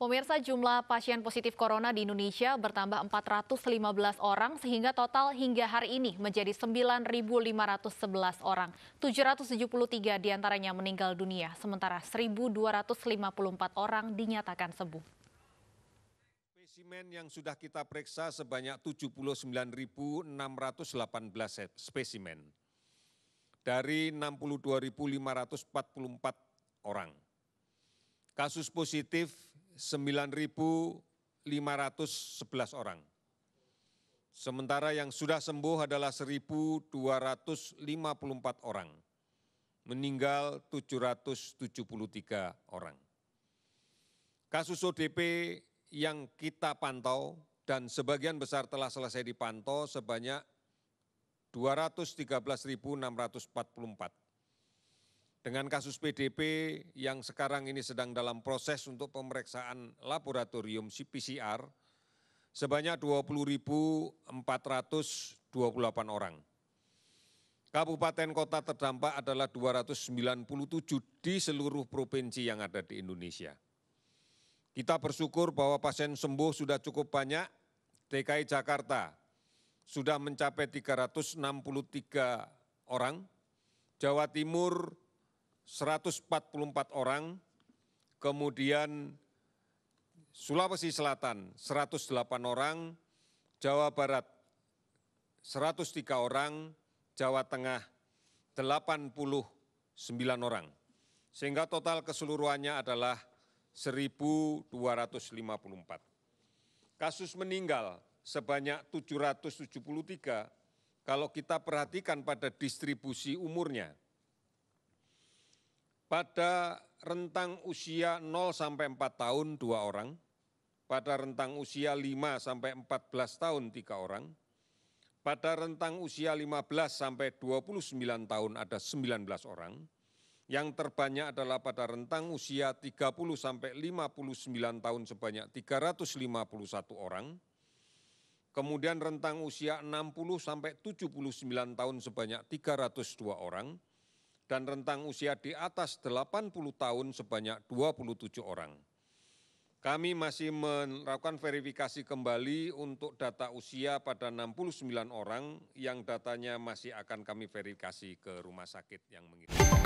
Pemirsa jumlah pasien positif corona di Indonesia bertambah 415 orang sehingga total hingga hari ini menjadi 9.511 orang. 773 diantaranya meninggal dunia, sementara 1.254 orang dinyatakan sembuh. Spesimen yang sudah kita periksa sebanyak 79.618 spesimen dari 62.544 orang. Kasus positif 9.511 orang. Sementara yang sudah sembuh adalah 1.254 orang. Meninggal 773 orang. Kasus ODP yang kita pantau dan sebagian besar telah selesai dipantau sebanyak 213.644 dengan kasus pdp yang sekarang ini sedang dalam proses untuk pemeriksaan laboratorium pcr sebanyak 20.428 orang. Kabupaten kota terdampak adalah 297 di seluruh provinsi yang ada di Indonesia. Kita bersyukur bahwa pasien sembuh sudah cukup banyak. DKI Jakarta sudah mencapai 363 orang. Jawa Timur 144 orang, kemudian Sulawesi Selatan 108 orang, Jawa Barat 103 orang, Jawa Tengah 89 orang. Sehingga total keseluruhannya adalah 1.254. Kasus meninggal sebanyak 773 kalau kita perhatikan pada distribusi umurnya pada rentang usia 0 sampai 4 tahun dua orang, pada rentang usia 5 sampai 14 tahun tiga orang, pada rentang usia 15 sampai 29 tahun ada 19 orang, yang terbanyak adalah pada rentang usia 30 sampai 59 tahun sebanyak 351 orang. Kemudian rentang usia 60 sampai 79 tahun sebanyak 302 orang dan rentang usia di atas 80 tahun sebanyak 27 orang. Kami masih melakukan verifikasi kembali untuk data usia pada 69 orang yang datanya masih akan kami verifikasi ke rumah sakit yang mengirim.